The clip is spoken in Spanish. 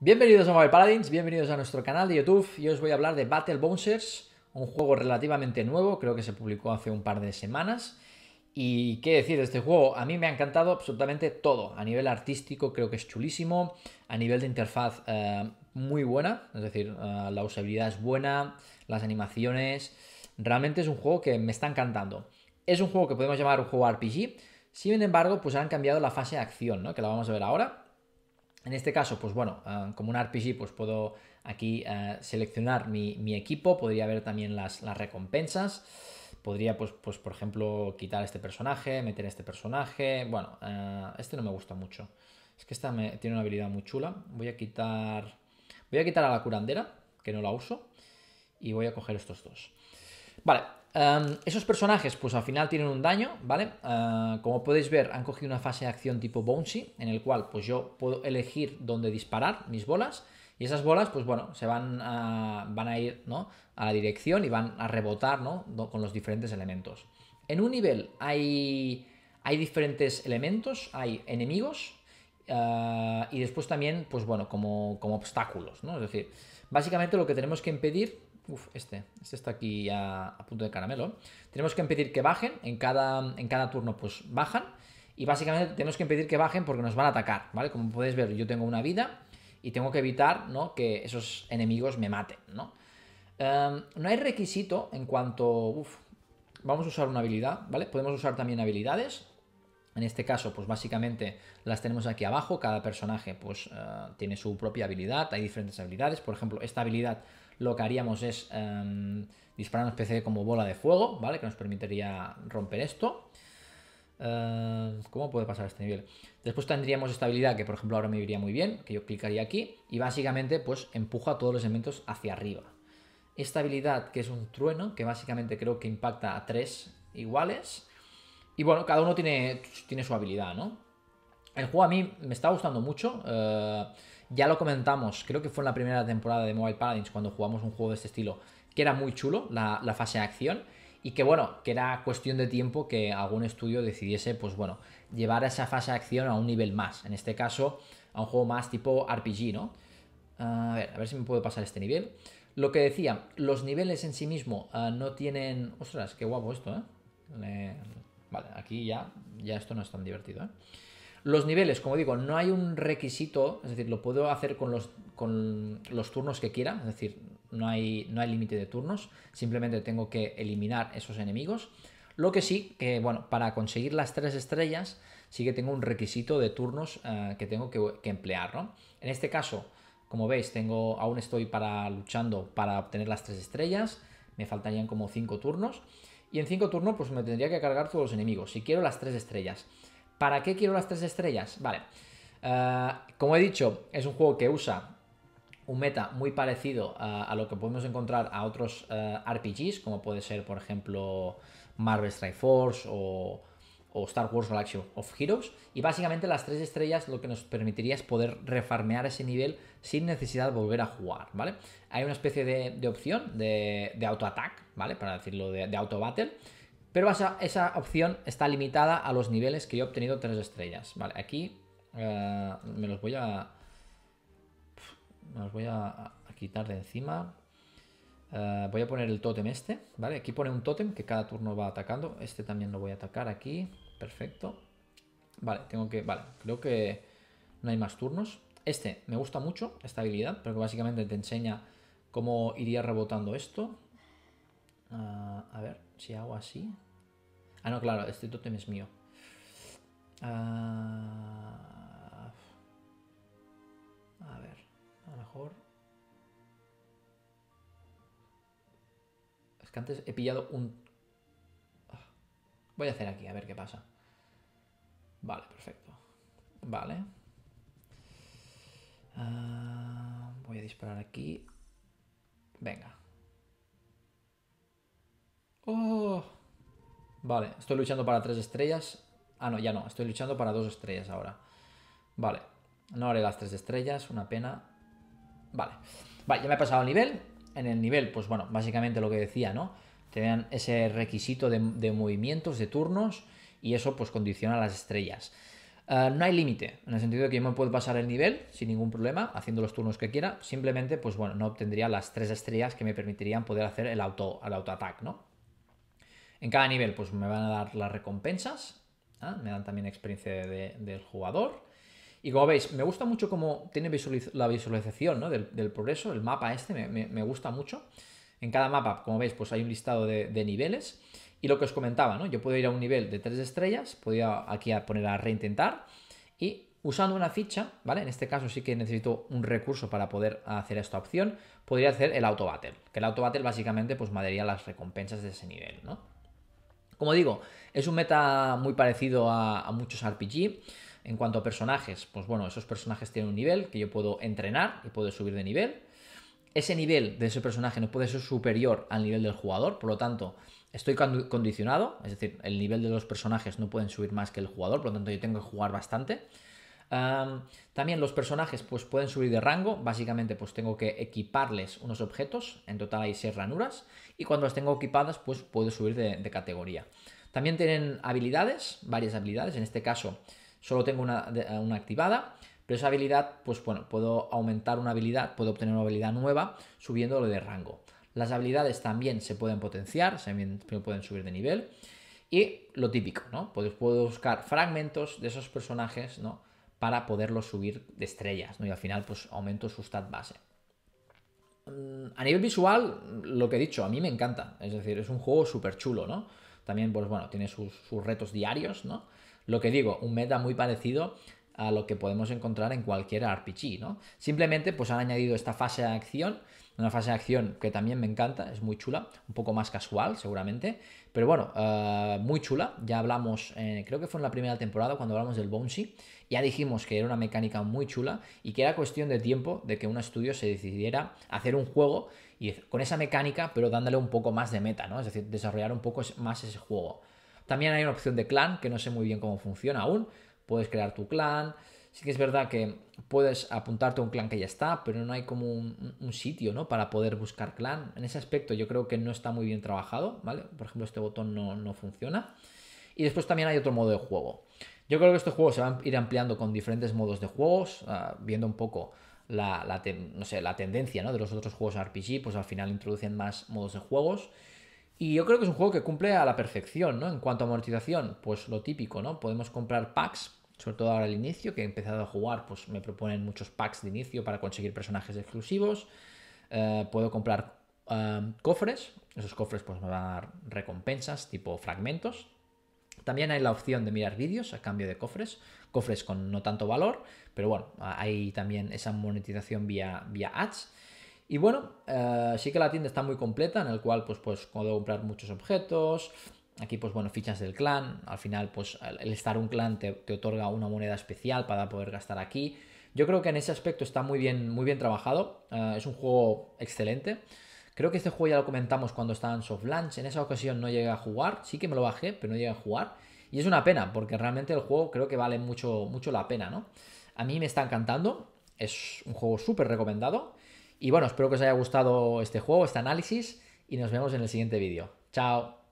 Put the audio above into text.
Bienvenidos a Mobile Paladins, bienvenidos a nuestro canal de YouTube y os voy a hablar de Battle Bouncers, un juego relativamente nuevo, creo que se publicó hace un par de semanas. Y qué decir de este juego, a mí me ha encantado absolutamente todo. A nivel artístico creo que es chulísimo, a nivel de interfaz eh, muy buena, es decir, eh, la usabilidad es buena, las animaciones, realmente es un juego que me está encantando. Es un juego que podemos llamar un juego RPG, sin embargo pues han cambiado la fase de acción, que la vamos a ver ahora, en este caso, pues bueno, ah, como un RPG, pues puedo aquí ah, seleccionar mi, equipo, podría ver también las, recompensas, podría pues, pues, por ejemplo quitar este personaje, meter este personaje, bueno, ah, este no me gusta mucho, es que esta tiene una habilidad muy chula, voy a quitar, voy a quitar a la curandera, que no la uso, y voy a coger estos dos. Vale, esos personajes, pues al final tienen un daño, ¿vale? Ah, como podéis ver, han cogido una fase de acción tipo bouncy, en el cual pues yo puedo elegir dónde disparar mis bolas, y esas bolas, pues bueno, se van a, van a ir, A la dirección y van a rebotar, Con los diferentes elementos. En un nivel hay, hay diferentes elementos, hay enemigos, ah, y después también, pues bueno, como, como obstáculos, ¿no? Es decir, básicamente lo que tenemos que impedir Uf, este. Este está aquí a punto de caramelo. Tenemos que impedir que bajen. En cada, en cada turno, pues bajan. Y básicamente tenemos que impedir que bajen porque nos van a atacar, ¿vale? Como podéis ver, yo tengo una vida y tengo que evitar, ¿no? Que esos enemigos me maten, ¿no? Em, no hay requisito en cuanto... Uf, vamos a usar una habilidad, ¿vale? Podemos usar también habilidades. En este caso, pues básicamente las tenemos aquí abajo. Cada personaje, pues, eh, tiene su propia habilidad. Hay diferentes habilidades. Por ejemplo, esta habilidad lo que haríamos es em, disparar una especie de como bola de fuego, ¿vale? Que nos permitiría romper esto. Eh, ¿Cómo puede pasar este nivel? Después tendríamos esta habilidad que por ejemplo ahora me iría muy bien, que yo clicaría aquí, y básicamente pues empuja todos los elementos hacia arriba. Esta habilidad que es un trueno, que básicamente creo que impacta a tres iguales. Y bueno, cada uno tiene, tiene su habilidad, ¿no? El juego a mí me está gustando mucho. Eh, ya lo comentamos, creo que fue en la primera temporada de Mobile Paladins cuando jugamos un juego de este estilo, que era muy chulo la, fase de acción y que bueno, que era cuestión de tiempo que algún estudio decidiese, pues bueno, llevar esa fase de acción a un nivel más. En este caso, a un juego más tipo RPG, ¿no? a ver, a ver si me puedo pasar este nivel. Lo que decía, los niveles en sí mismo ah, no tienen... Ostras, qué guapo esto, ¿eh? Vale, aquí ya, ya esto no es tan divertido, ¿eh? Los niveles, como digo, no hay un requisito, es decir, lo puedo hacer con los, con los turnos que quiera, es decir, no hay, no hay límite de turnos, simplemente tengo que eliminar esos enemigos. Lo que sí, que bueno, para conseguir las tres estrellas, sí que tengo un requisito de turnos eh, que tengo que, que emplear, En este caso, como veis, tengo, aún estoy para, luchando para obtener las tres estrellas, me faltarían como cinco turnos, y en cinco turnos pues me tendría que cargar todos los enemigos, si quiero las tres estrellas. ¿Para qué quiero las tres estrellas? Vale. Eh, como he dicho, es un juego que usa un meta muy parecido a lo que podemos encontrar a otros eh, RPGs, como puede ser, por ejemplo, Marvel Strike Force o, Star Wars Galaxy of Heroes. Y básicamente las tres estrellas lo que nos permitiría es poder refarmear ese nivel sin necesidad de volver a jugar, ¿vale? Hay una especie de, opción de, auto-attack, ¿vale? Para decirlo, de auto-battle pero esa, esa, opción está limitada a los niveles que yo he obtenido tres estrellas. Vale, aquí eh, me los voy a... Me los voy a, quitar de encima. Eh, voy a poner el tótem este, ¿vale? Aquí pone un tótem que cada turno va atacando. Este también lo voy a atacar aquí. Perfecto. Vale, tengo que... Vale, creo que no hay más turnos. Este me gusta mucho, esta habilidad, porque básicamente te enseña cómo iría rebotando esto. Ah, a ver, si hago así. Ah, no, claro, este tótem es mío. Ah, a ver, a lo mejor. Es que antes he pillado un. Ah, voy a hacer aquí, a ver qué pasa. Vale, perfecto. Vale. voy a disparar aquí. Venga. Vale, estoy luchando para tres estrellas. Ah, no, ya no, estoy luchando para dos estrellas ahora. Vale, no haré las tres estrellas, una pena. Vale, ya me he pasado al nivel. En el nivel, pues bueno, básicamente lo que decía, ¿no? Tenían ese requisito de, movimientos, de turnos, y eso pues condiciona las estrellas. Eh, no hay límite, en el sentido de que yo me puedo pasar el nivel sin ningún problema, haciendo los turnos que quiera, simplemente, pues bueno, no obtendría las tres estrellas que me permitirían poder hacer el auto, el auto ¿no? En cada nivel pues me van a dar las recompensas, ¿ah? me dan también experiencia del jugador. Y como veis, me gusta mucho cómo tiene la visualización del, progreso, el mapa este, me, gusta mucho. En cada mapa, como veis, pues hay un listado de, niveles. Y lo que os comentaba, ¿no? Yo puedo ir a un nivel de 3 estrellas, podía aquí poner a reintentar. Y usando una ficha, ¿vale? En este caso sí que necesito un recurso para poder hacer esta opción, podría hacer el auto battle, que el auto battle básicamente pues me daría las recompensas de ese nivel, ¿no? Como digo, es un meta muy parecido a, muchos RPG. En cuanto a personajes, pues bueno, esos personajes tienen un nivel que yo puedo entrenar y puedo subir de nivel. Ese nivel de ese personaje no puede ser superior al nivel del jugador, por lo tanto, estoy condicionado, es decir, el nivel de los personajes no pueden subir más que el jugador, por lo tanto, yo tengo que jugar bastante también los personajes pues, pueden subir de rango. Básicamente, pues tengo que equiparles unos objetos. En total hay 6 ranuras. Y cuando las tengo equipadas, pues puedo subir de, categoría. También tienen habilidades, varias habilidades. En este caso, solo tengo eh, una, activada. Pero esa habilidad, pues bueno, puedo aumentar una habilidad, puedo obtener una habilidad nueva subiéndolo de rango. Las habilidades también se pueden potenciar, También pueden subir de nivel. Y lo típico, ¿no? Pues puedo buscar fragmentos de esos personajes, ¿no? para poderlo subir de estrellas, ¿no? Y al final, pues aumento su stat base. Mm, a nivel visual, lo que he dicho, a mí me encanta. Es decir, es un juego súper chulo, ¿no? También, pues bueno, tiene sus, sus retos diarios, ¿no? Lo que digo, un meta muy parecido a lo que podemos encontrar en cualquier RPG, ¿no? Simplemente pues han añadido esta fase de acción, una fase de acción que también me encanta, es muy chula, un poco más casual seguramente, pero bueno, eh, muy chula, ya hablamos, eh, creo que fue en la primera temporada cuando hablamos del Bouncy, ya dijimos que era una mecánica muy chula y que era cuestión de tiempo de que un estudio se decidiera hacer un juego y con esa mecánica, pero dándole un poco más de meta, ¿no? Es decir, desarrollar un poco más ese juego. También hay una opción de clan que no sé muy bien cómo funciona aún, puedes crear tu clan. Sí que es verdad que puedes apuntarte a un clan que ya está, pero no hay como un, sitio, ¿no? Para poder buscar clan. En ese aspecto yo creo que no está muy bien trabajado, ¿vale? Por ejemplo, este botón no, funciona. Y después también hay otro modo de juego. Yo creo que este juego se va a ir ampliando con diferentes modos de juegos, ah, viendo un poco la, tendencia de los otros juegos RPG, pues al final introducen más modos de juegos. Y yo creo que es un juego que cumple a la perfección, ¿no? En cuanto a amortización, pues lo típico, ¿no? Podemos comprar packs sobre todo ahora al inicio, que he empezado a jugar, pues me proponen muchos packs de inicio para conseguir personajes exclusivos. Eh, puedo comprar eh, cofres, esos cofres pues me van a dar recompensas tipo fragmentos. También hay la opción de mirar vídeos a cambio de cofres, cofres con no tanto valor, pero bueno, hay también esa monetización vía, ads. Y bueno, eh, sí que la tienda está muy completa, en el cual pues, pues puedo comprar muchos objetos, Aquí, pues bueno, fichas del clan. Al final, pues el estar un clan te, otorga una moneda especial para poder gastar aquí. Yo creo que en ese aspecto está muy bien, muy bien trabajado. Eh, es un juego excelente. Creo que este juego ya lo comentamos cuando estaba en Soft Launch. En esa ocasión no llegué a jugar. Sí que me lo bajé, pero no llegué a jugar. Y es una pena, porque realmente el juego creo que vale mucho, mucho la pena, ¿no? A mí me está encantando. Es un juego súper recomendado. Y bueno, espero que os haya gustado este juego, este análisis. Y nos vemos en el siguiente vídeo. Chao.